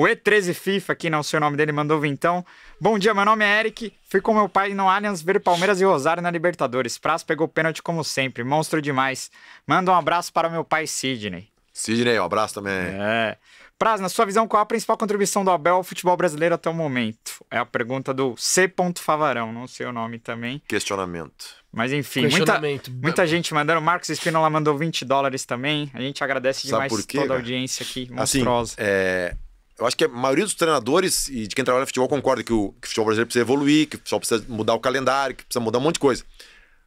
O E13 FIFA, aqui não sei o nome dele, mandou então. Bom dia, meu nome é Eric. Fui com meu pai no Allianz ver Palmeiras e Rosário na Libertadores. Praz pegou pênalti como sempre, monstro demais. Manda um abraço para meu pai Sidney. Sidney, um abraço também. É. Praz, na sua visão, qual a principal contribuição do Abel ao futebol brasileiro até o momento? É a pergunta do C. Favarão, não sei o nome também. Questionamento. Mas enfim, muita, muita gente mandando. Marcos Espinola mandou 20 dólares também. A gente agradece demais toda a audiência aqui, assim, monstruosa. Assim, é, eu acho que a maioria dos treinadores e de quem trabalha no futebol concorda que o, que o futebol brasileiro precisa evoluir, que o futebol precisa mudar o calendário, que precisa mudar um monte de coisa.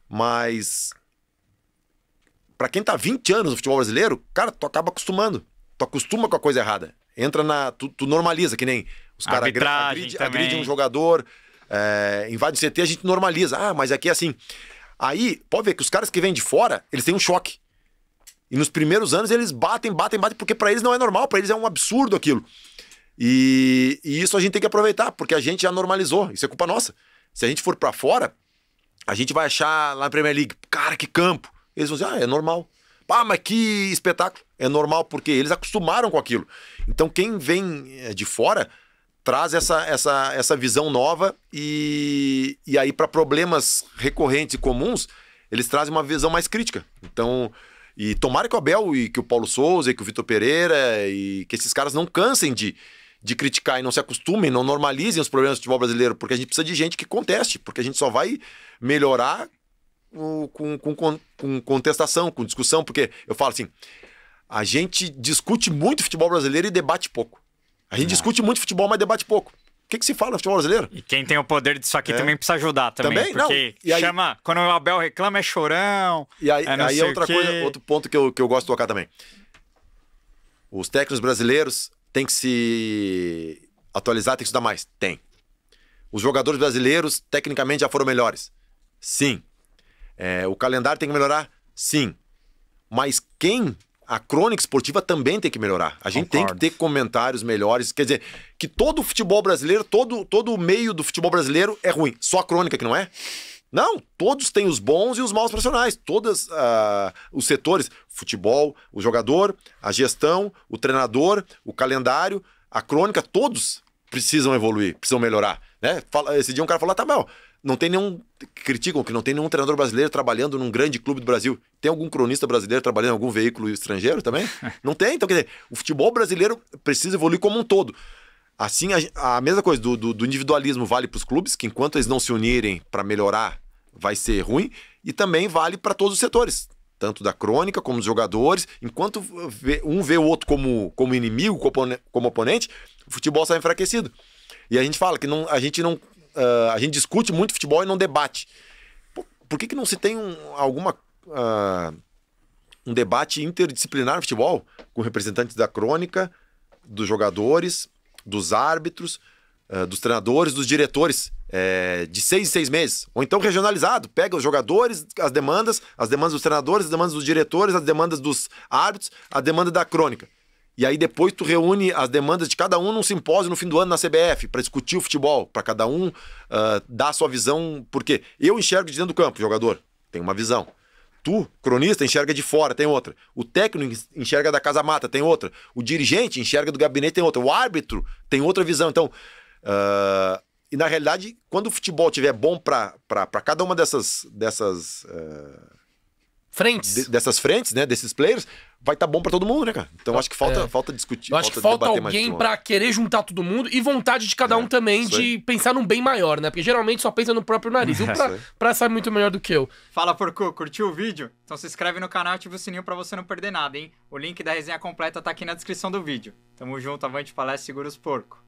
Mas para quem tá 20 anos no futebol brasileiro, cara, tu acaba acostumando. Tu acostuma com a coisa errada. Entra na. Tu, tu normaliza, que nem os caras agride, agride, um jogador, é, invade o CT, a gente normaliza. Ah, mas aqui é assim. Aí, pode ver que os caras que vêm de fora, eles têm um choque. E nos primeiros anos eles batem, batem, batem, porque para eles não é normal, para eles é um absurdo aquilo. E, e, isso a gente tem que aproveitar, porque a gente já normalizou, isso é culpa nossa. Se a gente for para fora, a gente vai achar lá na Premier League, cara, que campo. Eles vão dizer, ah, é normal. Ah, mas que espetáculo. É normal, porque eles acostumaram com aquilo. Então quem vem eh, de fora traz essa, essa, essa visão nova e, e aí para problemas recorrentes e comuns, eles trazem uma visão mais crítica. Então, e tomara que o Abel e que o Paulo Souza e que o Vitor Pereira e que esses caras não cansem de, de criticar e não se acostumem, não normalizem os problemas do futebol brasileiro, porque a gente precisa de gente que conteste, porque a gente só vai melhorar com, com, com, com contestação, com discussão, porque eu falo assim, a gente discute muito futebol brasileiro e debate pouco. A gente discute muito futebol, mas debate pouco que, que se fala no futebol brasileiro? E quem tem o poder disso aqui é. também precisa ajudar também. também? Porque aí... chama. Quando o Abel reclama, é chorão. E aí, é aí é outra coisa, outro ponto que eu, que eu gosto de tocar também. Os técnicos brasileiros têm que se atualizar, têm que estudar mais. Tem. Os jogadores brasileiros, tecnicamente, já foram melhores. Sim. É, o calendário tem que melhorar? Sim. Mas quem a crônica esportiva também tem que melhorar. A gente Concordo. tem que ter comentários melhores. Quer dizer, que todo o futebol brasileiro, todo, todo o meio do futebol brasileiro é ruim. Só a crônica que não é? Não, todos têm os bons e os maus profissionais. Todos uh, ah, os setores: futebol, o jogador, a gestão, o treinador, o calendário, a crônica, todos precisam evoluir, precisam melhorar. Né? Esse dia um cara falou: ah, tá bom, não tem nenhum. Criticam que não tem nenhum treinador brasileiro trabalhando num grande clube do Brasil. Tem algum cronista brasileiro trabalhando em algum veículo estrangeiro também? Não tem. Então, quer dizer, o futebol brasileiro precisa evoluir como um todo. Assim, a, a mesma coisa do, do, do individualismo vale para os clubes, que enquanto eles não se unirem para melhorar, vai ser ruim. E também vale para todos os setores tanto da crônica como dos jogadores. Enquanto um vê o outro como, como inimigo, como oponente, o futebol sai enfraquecido. E a gente fala que não, a gente não uh, a gente discute muito futebol e não debate. Por, por que, que não se tem um, alguma. Uh, um debate interdisciplinar no futebol, com representantes da crônica, dos jogadores, dos árbitros, uh, dos treinadores, dos diretores, é, de seis em seis meses. Ou então regionalizado, pega os jogadores, as demandas, as demandas dos treinadores, as demandas dos diretores, as demandas dos árbitros, a demanda da crônica. E aí depois tu reúne as demandas de cada um num simpósio no fim do ano na CBF para discutir o futebol, para cada um uh, dar a sua visão, porque eu enxergo de dentro do campo, jogador, tem uma visão. Tu, cronista, enxerga de fora, tem outra. O técnico enxerga da casa mata, tem outra. O dirigente enxerga do gabinete, tem outra. O árbitro tem outra visão. Então, uh, e na realidade, quando o futebol tiver bom para cada uma dessas dessas uh, frentes. De, dessas frentes, né? Desses players, vai estar tá bom para todo mundo, né, cara? Então acho que falta, é. falta discutir. Eu acho falta que falta alguém para querer juntar todo mundo e vontade de cada é, um também de pensar num bem maior, né? Porque geralmente só pensa no próprio nariz. É, o pra, pra sabe muito melhor do que eu. Fala, Porco, curtiu o vídeo? Então se inscreve no canal e ativa o sininho para você não perder nada, hein? O link da resenha completa tá aqui na descrição do vídeo. Tamo junto, avante palestra, segura os porco.